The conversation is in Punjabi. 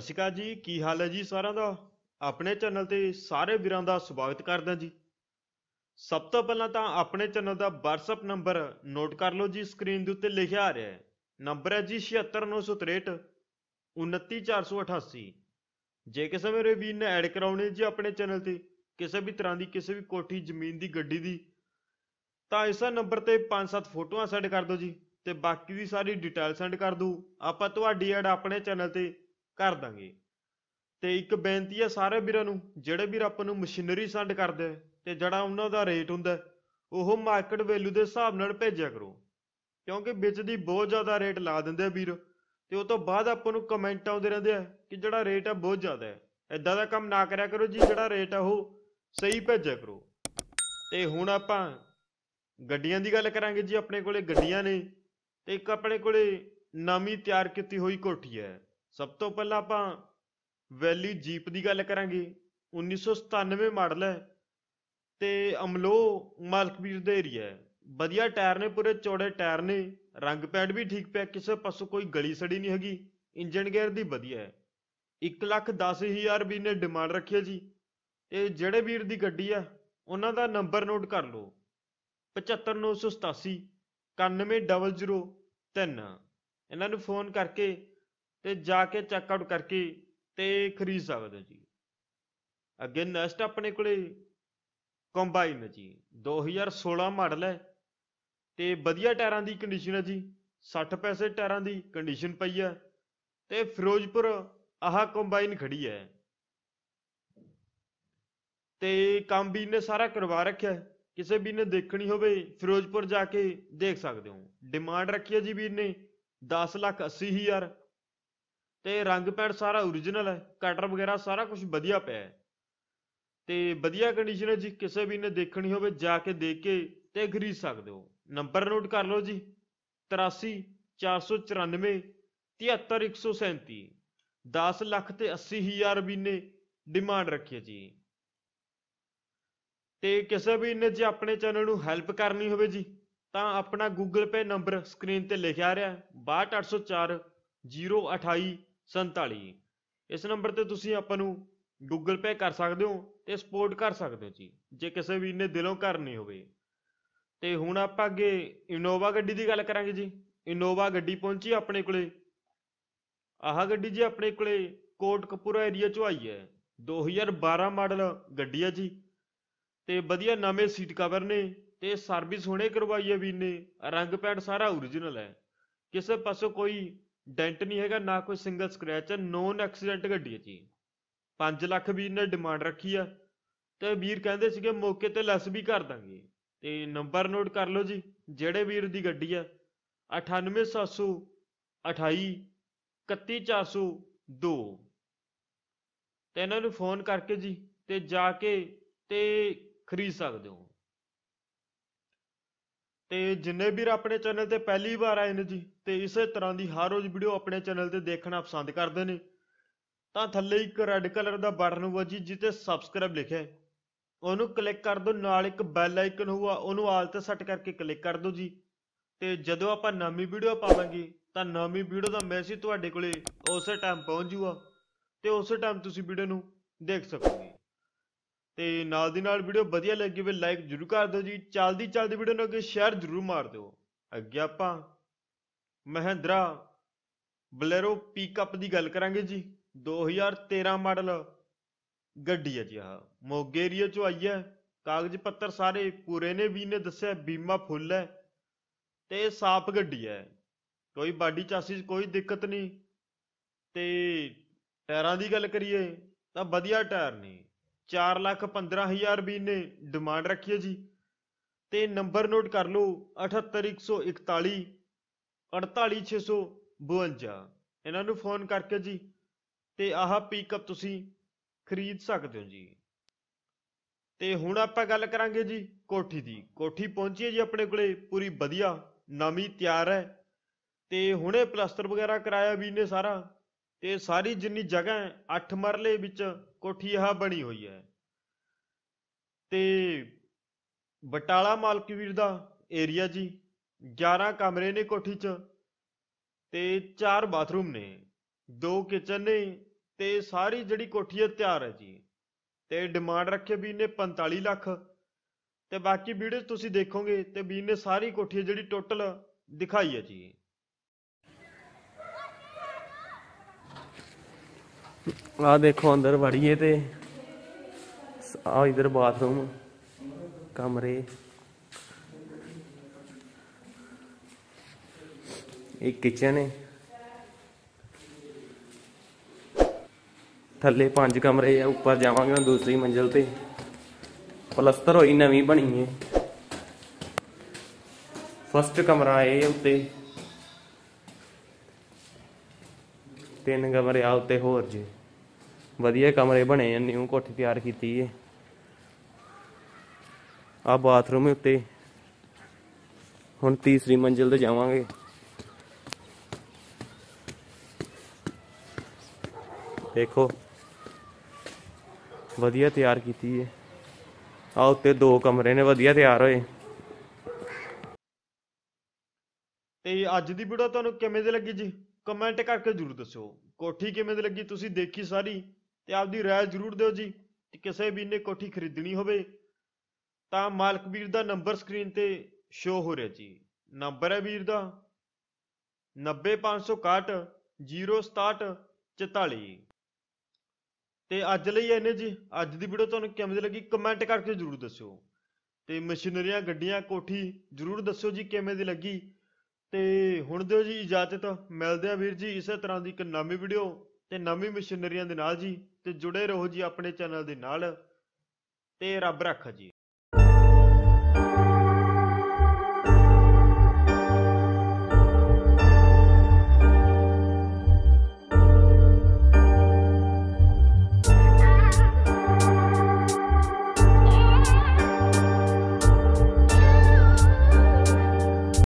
ਸਤਿ ਸ਼੍ਰੀ ਅਕਾਲ ਜੀ ਕੀ ਹਾਲ ਹੈ ਜੀ ਸਾਰਿਆਂ ਦਾ ਆਪਣੇ ਚੈਨਲ ਤੇ ਸਾਰੇ ਵੀਰਾਂ ਦਾ ਸਵਾਗਤ ਕਰਦਾ ਜੀ ਸਭ ਤੋਂ ਪਹਿਲਾਂ ਤਾਂ ਆਪਣੇ ਚੈਨਲ ਦਾ WhatsApp ਨੰਬਰ ਨੋਟ ਕਰ ਲਓ ਜੀ ਸਕਰੀਨ ਦੇ ਉੱਤੇ ਲਿਖਿਆ ਆ ਰਿਹਾ ਹੈ ਨੰਬਰ ਹੈ ਜੀ 76963 29488 ਜੇ ਕਿਸੇ ਮੇਰੇ ਵੀਰ ਨੇ ਐਡ ਕਰਾਉਣੀ ਜੀ ਆਪਣੇ ਚੈਨਲ ਤੇ ਕਿਸੇ ਵੀ ਤਰ੍ਹਾਂ ਦੀ ਕਿਸੇ ਵੀ ਕੋਠੀ ਜ਼ਮੀਨ ਦੀ ਗੱਡੀ ਦੀ ਤਾਂ ਇਸਾ ਨੰਬਰ ਤੇ 5-7 ਫੋਟੋਆਂ ਸੈਂਡ ਕਰ ਦਿਓ ਜੀ ਤੇ ਬਾਕੀ ਦੀ ਸਾਰੀ ਡਿਟੇਲ ਸੈਂਡ ਕਰ ਦੂ ਆਪਾਂ ਤੁਹਾਡੀ ਐਡ ਆਪਣੇ ਚੈਨਲ ਤੇ ਕਰ ਦਾਂਗੇ ਤੇ ਇੱਕ ਬੇਨਤੀ ਹੈ ਸਾਰੇ ਵੀਰਾਂ ਨੂੰ ਜਿਹੜੇ ਵੀਰ ਆਪਾਂ ਨੂੰ ਮਸ਼ੀਨਰੀ ਸੈਂਡ ਕਰਦੇ ਤੇ ਜਿਹੜਾ ਉਹਨਾਂ ਦਾ ਰੇਟ ਹੁੰਦਾ ਉਹ ਮਾਰਕੀਟ ਵੈਲਿਊ ਦੇ ਹਿਸਾਬ ਨਾਲ ਭੇਜਿਆ ਕਰੋ ਕਿਉਂਕਿ ਵਿੱਚ ਦੀ ਬਹੁਤ ਜ਼ਿਆਦਾ ਰੇਟ ਲਾ ਦਿੰਦੇ ਆ ਵੀਰ ਤੇ ਉਹ ਤੋਂ ਬਾਅਦ ਆਪਾਂ ਨੂੰ ਕਮੈਂਟ ਆਉਂਦੇ ਰਹਿੰਦੇ ਆ ਕਿ ਜਿਹੜਾ ਰੇਟ ਆ ਬਹੁਤ ਜ਼ਿਆਦਾ ਹੈ ਐਦਾਂ ਦਾ ਕੰਮ ਨਾ ਕਰਿਆ ਕਰੋ ਜੀ ਜਿਹੜਾ ਰੇਟ ਆ ਉਹ ਸਹੀ ਭੇਜਿਆ ਕਰੋ ਤੇ ਹੁਣ ਆਪਾਂ ਗੱਡੀਆਂ ਦੀ ਗੱਲ ਕਰਾਂਗੇ ਜੀ ਆਪਣੇ ਕੋਲੇ ਗੱਡੀਆਂ ਨੇ ਤੇ ਇੱਕ ਆਪਣੇ ਕੋਲੇ ਨਵੀਂ ਤਿਆਰ ਕੀਤੀ ਹੋਈ ਕੋਠੀ ਹੈ ਸਭ ਤੋਂ ਪਹਿਲਾਂ ਆਪਾਂ ਵੈਲੀ ਜੀਪ ਦੀ ਗੱਲ ਕਰਾਂਗੇ 1997 ਮਾਡਲ ਹੈ ਤੇ ਅਮਲੋ ਮਲਕਵੀਰ ਦੇ ਏਰੀਆ ਹੈ ਵਧੀਆ ਟਾਇਰ ਨੇ ਪੂਰੇ ਚੌੜੇ ਟਾਇਰ ਨੇ ਰੰਗ ਪੈਡ ਵੀ ਠੀਕ ਪਿਆ ਕਿਸੇ ਪਾਸੋਂ ਕੋਈ ਗਲੀ ਸੜੀ ਨਹੀਂ ਹੈਗੀ ਇੰਜਨ ਗੇਅਰ ਦੀ ਵਧੀਆ ਹੈ 110000 ਵੀ ਨੇ ਡਿਮਾਂਡ ਰੱਖੀ ਹੈ ਜੀ ਇਹ ਜਿਹੜੇ ਵੀਰ ਦੀ ਗੱਡੀ ਆ ਉਹਨਾਂ ਦਾ ਨੰਬਰ ਨੋਟ ਕਰ ਲਓ 75987 91003 ਇਹਨਾਂ ਨੂੰ ਫੋਨ ਕਰਕੇ ਤੇ ਜਾ ਕੇ ਚੈੱਕ ਆਊਟ ਕਰਕੇ ਤੇ ਖਰੀਦ ਸਕਦੇ ਜੀ ਅੱਗੇ ਨੈਕਸਟ ਆਪਣੇ ਕੋਲੇ ਕੰਬਾਈਨ ਹੈ ਜੀ 2016 ਮਾਡਲ ਹੈ ਤੇ ਵਧੀਆ ਟਾਇਰਾਂ ਦੀ ਕੰਡੀਸ਼ਨ ਹੈ ਜੀ 60 ਪੈਸੇ ਟਾਇਰਾਂ ਦੀ ਕੰਡੀਸ਼ਨ ਪਈ ਹੈ ਤੇ ਫਿਰੋਜ਼ਪੁਰ ਆਹ ਕੰਬਾਈਨ ਖੜੀ ਹੈ ਤੇ ਕੰਮ ਵੀ ਨੇ ਸਾਰਾ ਕਰਵਾ ਰੱਖਿਆ ਕਿਸੇ ਵੀ ਨੇ ਦੇਖਣੀ ਹੋਵੇ ਫਿਰੋਜ਼ਪੁਰ ਜਾ ਕੇ ਦੇਖ ਸਕਦੇ ਹੋ ਡਿਮਾਂਡ ਰੱਖੀ ਹੈ ਜੀ ਵੀਰ ਨੇ 10 ਲੱਖ 80 ਹਜ਼ਾਰ ਤੇ ਰੰਗ ਪੈਡ ਸਾਰਾ origignal ਹੈ ਕਟਰ ਵਗੈਰਾ ਸਾਰਾ ਕੁਝ ਵਧੀਆ ਪਿਆ ਹੈ ਤੇ ਵਧੀਆ ਕੰਡੀਸ਼ਨ ਹੈ ਜੀ ਕਿਸੇ ਵੀ ਨੇ ਦੇਖਣੀ ਹੋਵੇ ਜਾ ਕੇ ਦੇਖ ਕੇ ਤੇ ਖਰੀਦ ਸਕਦੇ ਹੋ ਨੰਬਰ ਨੋਟ ਕਰ ਲਓ ਜੀ 83 494 73137 10 ਲੱਖ ਤੇ 80 ਹਜ਼ਾਰ ਵੀ ਨੇ ਡਿਮਾਂਡ ਰੱਖੀ ਜੀ ਤੇ ਕਿਸੇ ਵੀ ਨੇ ਜੇ ਆਪਣੇ ਚੈਨਲ ਨੂੰ ਹੈਲਪ ਕਰਨੀ ਹੋਵੇ ਜੀ ਤਾਂ ਆਪਣਾ Google Pay ਨੰਬਰ ਸਕਰੀਨ ਤੇ ਲਿਖਿਆ ਰਿਹਾ 62804 028 47 ਇਸ ਨੰਬਰ ਤੇ ਤੁਸੀਂ ਆਪਾਂ ਨੂੰ ਗੂਗਲ ਪੇ ਕਰ ਸਕਦੇ ਹੋ ਤੇ ਸਪੋਰਟ ਕਰ ਸਕਦੇ ਹੋ ਜੀ ਜੇ ਕਿਸੇ ਵੀ ਨੇ ਦਿਲੋਂ ਕਰਨੀ ਹੋਵੇ ਤੇ ਹੁਣ ਆਪਾਂ ਅੱਗੇ ਇਨੋਵਾ ਗੱਡੀ ਦੀ ਗੱਲ ਕਰਾਂਗੇ ਜੀ ਇਨੋਵਾ ਗੱਡੀ ਪਹੁੰਚੀ ਆਪਣੇ ਕੋਲੇ ਆਹ ਗੱਡੀ ਜੀ ਆਪਣੇ ਕੋਲੇ ਕੋਟਕਪੂਰਾ ਏਰੀਆ ਚੋਂ ਆਈ ਹੈ 2012 ਮਾਡਲ ਗੱਡੀ ਹੈ ਜੀ ਤੇ ਵਧੀਆ ਨਵੇਂ ਸੀਟ ਕਵਰ ਨੇ ਤੇ ਸਰਵਿਸ ਹੁਣੇ ਕਰਵਾਈ ਹੈ ਵੀ ਨੇ ਰੰਗ ਪੈਂਟ ਸਾਰਾ ਓਰੀਜਨਲ ਹੈ ਕਿਸੇ ਪਾਸੋਂ ਕੋਈ ਡੈਂਟ ਨਹੀਂ ਹੈਗਾ ਨਾ ਕੋਈ ਸਿੰਗਲ ਸਕ੍ਰੈਚ ਹੈ ਨੋਨ ਐਕਸੀਡੈਂਟ ਗੱਡੀ ਹੈ ਜੀ 5 ਲੱਖ ਵੀਰ ਨੇ ਡਿਮਾਂਡ ਰੱਖੀ ਆ ਤੇ ਵੀਰ ਕਹਿੰਦੇ ਸੀਗੇ ਮੌਕੇ ਤੇ ਲੈਸ ਵੀ ਕਰ ਦਾਂਗੇ ਤੇ ਨੰਬਰ ਨੋਟ ਕਰ ਲਓ ਜੀ ਜਿਹੜੇ ਵੀਰ ਦੀ ਗੱਡੀ ਆ 98728 31402 ਤੇ ਇਹਨਾਂ ਨੂੰ ਫੋਨ ਕਰਕੇ ਜੀ ਤੇ ਜਾ ਕੇ ਤੇ ਖਰੀਦ ਸਕਦੇ ਹੋ ਤੇ ਜਿੰਨੇ ਵੀਰ ਆਪਣੇ ਚੈਨਲ ਤੇ ਪਹਿਲੀ ਵਾਰ ਆਏ ਨੇ ਜੀ ਤੇ ਇਸੇ ਤਰ੍ਹਾਂ ਦੀ ਹਰ ਰੋਜ਼ ਵੀਡੀਓ ਆਪਣੇ ਚੈਨਲ ਤੇ ਦੇਖਣਾ ਪਸੰਦ ਕਰਦੇ ਨੇ ਤਾਂ ਥੱਲੇ ਇੱਕ ਰੈੱਡ ਕਲਰ ਦਾ ਬਟਨ ਹੋਊਗਾ ਜੀ ਜਿੱਤੇ ਸਬਸਕ੍ਰਾਈਬ ਲਿਖਿਆ ਹੈ ਉਹਨੂੰ ਕਲਿੱਕ ਕਰ ਦਿਓ ਨਾਲ ਇੱਕ ਬੈਲ ਆਈਕਨ ਹੋਊਗਾ ਉਹਨੂੰ ਆਲ ਤੇ ਸੈੱਟ ਕਰਕੇ ਕਲਿੱਕ ਕਰ ਦਿਓ ਜੀ ਤੇ ਜਦੋਂ ਆਪਾਂ ਨਵੀਂ ਵੀਡੀਓ ਪਾਵਾਂਗੇ ਤਾਂ ਨਵੀਂ ਵੀਡੀਓ ਦਾ ਮੈਸੇਜ ਤੁਹਾਡੇ ਕੋਲੇ ਉਸੇ ਟਾਈਮ ਪਹੁੰਚ ਜੂਗਾ ਤੇ ਉਸੇ ਟਾਈਮ ਤੁਸੀਂ ਵੀਡੀਓ ਨੂੰ ਦੇਖ ਸਕੋਗੇ ਤੇ ਨਾਲ ਦੀ ਨਾਲ ਵੀਡੀਓ ਵਧੀਆ ਲੱਗੀ ਹੋਵੇ ਲਾਈਕ ਜ਼ਰੂਰ ਕਰ ਦਿਓ ਜੀ ਚੱਲਦੀ ਚੱਲਦੀ ਵੀਡੀਓ ਨੂੰ ਅੱਗੇ ਸ਼ੇਅਰ ਜ਼ਰੂਰ ਮਾਰ ਦਿਓ ਅੱਗੇ ਆਪਾਂ ਮਹਿੰਦਰਾ ਬਲੇਰੋ ਪਿਕਅਪ ਦੀ ਗੱਲ ਕਰਾਂਗੇ ਜੀ 2013 ਮਾਡਲ ਗੱਡੀ ਹੈ ਜੀ ਆਹ ਮੋਗੇ ਏਰੀਆ ਚੋਂ ਆਈ ਹੈ ਕਾਗਜ਼ ਪੱਤਰ ਸਾਰੇ ਪੂਰੇ ਨੇ ਵੀ ਨੇ ਦੱਸਿਆ ਬੀਮਾ ਫੁੱਲ ਹੈ ਤੇ ਸਾਫ ਗੱਡੀ ਹੈ ਕੋਈ ਬਾਡੀ ਚਾਸੀ ਕੋਈ ਦਿੱਕਤ ਨਹੀਂ ਤੇ ਟਾਇਰਾਂ ਦੀ ਗੱਲ ਕਰੀਏ ਤਾਂ ਵਧੀਆ ਟਾਇਰ ਨੇ 4 ਲੱਖ ਹਜ਼ਾਰ ਵੀ ਨੇ ਡਿਮਾਂਡ ਰੱਖੀ ਹੈ ਜੀ ਤੇ ਨੰਬਰ ਨੋਟ ਕਰ ਲਓ 78141 48652 ਇਹਨਾਂ ਨੂੰ ਫੋਨ ਕਰਕੇ ਜੀ ਤੇ ਆਹ ਪਿਕਅਪ ਤੁਸੀਂ ਖਰੀਦ ਸਕਦੇ ਹੋ ਜੀ ਤੇ ਹੁਣ ਆਪਾਂ ਗੱਲ ਕਰਾਂਗੇ ਜੀ ਕੋਠੀ ਦੀ ਕੋਠੀ ਪਹੁੰਚੀ ਹੈ ਜੀ ਆਪਣੇ ਕੋਲੇ ਪੂਰੀ ਵਧੀਆ ਨਵੀਂ ਤਿਆਰ ਹੈ ਤੇ ਹੁਣੇ ਪਲਾਸਟਰ ਵਗੈਰਾ ਕਰਾਇਆ ਵੀ ਨੇ ਸਾਰਾ ਤੇ ਸਾਰੀ ਜਿੰਨੀ ਜਗ੍ਹਾ ਹੈ 8 ਮਰਲੇ ਵਿੱਚ ਕੋਠੀ ਆਹ ਬਣੀ ਹੋਈ ਹੈ ਤੇ ਬਟਾਲਾ ਮਾਲਕ ਵੀਰ ਦਾ ਏਰੀਆ ਜੀ 11 ਕਮਰੇ ਨੇ ਕੋਠੀ 'ਚ ਤੇ 4 ਬਾਥਰੂਮ ਨੇ 2 ਕਿਚਨ ਨੇ ਤੇ ਸਾਰੀ ਜਿਹੜੀ ਕੋਠੀ ਹੈ ਤਿਆਰ ਹੈ ਜੀ ਤੇ ਡਿਮਾਂਡ ਰੱਖੇ ਵੀ ਨੇ 45 ਲੱਖ ਤੇ ਬਾਕੀ ਵੀਡੀਓ ਤੁਸੀਂ ਦੇਖੋਗੇ ਤੇ ਵੀ ਨੇ ਸਾਰੀ ਕੋਠੀ ਜਿਹੜੀ ਟੋਟਲ ਦਿਖਾਈ ਹੈ ਜੀ ਆ ਦੇਖੋ ਅੰਦਰ ਵੜੀਏ ਤੇ ਆ ਇਧਰ ਬਾਥਰੂਮ ਕਮਰੇ ਇਹ ਕਿਚਨ ਹੈ ਥੱਲੇ ਪੰਜ ਕਮਰੇ ਆ ਉੱਪਰ ਜਾਵਾਂਗੇ ਦੂਸਰੀ ਮੰਜ਼ਲ ਤੇ ਪਲਸਤਰ ਹੋਈ ਨਵੀਂ ਬਣੀ ਹੈ ਫਸਟ ਕਮਰਾ ਇਹ ਉੱਤੇ ਤਿੰਨ ਕਮਰੇ ਆ ਉੱਤੇ ਹੋਰ ਜੇ ਵਧੀਆ ਕਮਰੇ ਬਣੇ ਆ ਨਿਊ ਕੋਠੀ ਤਿਆਰ ਕੀਤੀ ਹੈ ਆ ਬਾਥਰੂਮ ਉੱਤੇ ਹੁਣ ਤੀਸਰੀ ਮੰਜ਼ਲ ਤੇ ਜਾਵਾਂਗੇ ਦੇਖੋ ਵਧੀਆ ਤਿਆਰ ਕੀਤੀ ਹੈ ਆ ਉੱਤੇ ਦੋ ਕਮਰੇ ਨੇ ਵਧੀਆ ਤਿਆਰ ਹੋਏ ਤੇ ਅੱਜ ਦੀ ਵੀਡੀਓ ਤੁਹਾਨੂੰ ਕਿਵੇਂ ਦੀ ਲੱਗੀ ਜੀ ਕਮੈਂਟ ਕਰਕੇ ਜਰੂਰ ਦੱਸਿਓ ਕੋਠੀ ਕਿਵੇਂ ਦੀ ਲੱਗੀ ਤੁਸੀਂ ਦੇਖੀ ਸਾਰੀ ਤੇ ਆਪਦੀ ਰਾਏ ਜਰੂਰ ਦਿਓ ਜੀ ਤੇ ਕਿਸੇ ਵੀ ਨੇ ਕੋਠੀ ਖਰੀਦਣੀ ਹੋਵੇ ਤਾਂ ਮਾਲਕ ਵੀਰ ਦਾ ਨੰਬਰ ਸਕਰੀਨ ਤੇ ਸ਼ੋ ਹੋ ਰਿਹਾ ਜੀ ਨੰਬਰ ਹੈ ਵੀਰ ਦਾ 90561 067 ਤੇ ਅੱਜ ਲਈ ਇਹਨੇ ਜੀ ਅੱਜ ਦੀ ਵੀਡੀਓ ਤੁਹਾਨੂੰ ਕਿਵੇਂ ਲੱਗੀ ਕਮੈਂਟ ਕਰਕੇ ਜਰੂਰ ਦੱਸਿਓ ਤੇ ਮਸ਼ੀਨਰੀਆਂ ਗੱਡੀਆਂ ਕੋਠੀ ਜਰੂਰ ਦੱਸਿਓ ਜੀ ਕਿਵੇਂ ਦੀ ਲੱਗੀ ਤੇ ਹੁਣ ਦਿਓ ਜੀ ਇਜਾਜ਼ਤ ਮਿਲਦੇ ਆ ਵੀਰ ਜੀ ਇਸੇ ਤਰ੍ਹਾਂ ਦੀ ਇੱਕ ਨਵੀਂ ਵੀਡੀਓ ਤੇ ਨਵੀਂ ਮਸ਼ੀਨਰੀਆਂ ਦੇ ਨਾਲ ਜੀ ਤੇ ਜੁੜੇ ਰਹੋ ਜੀ ਆਪਣੇ ਚੈਨਲ ਦੇ ਨਾਲ ਤੇ ਰੱਬ ਰੱਖਾ ਜੀ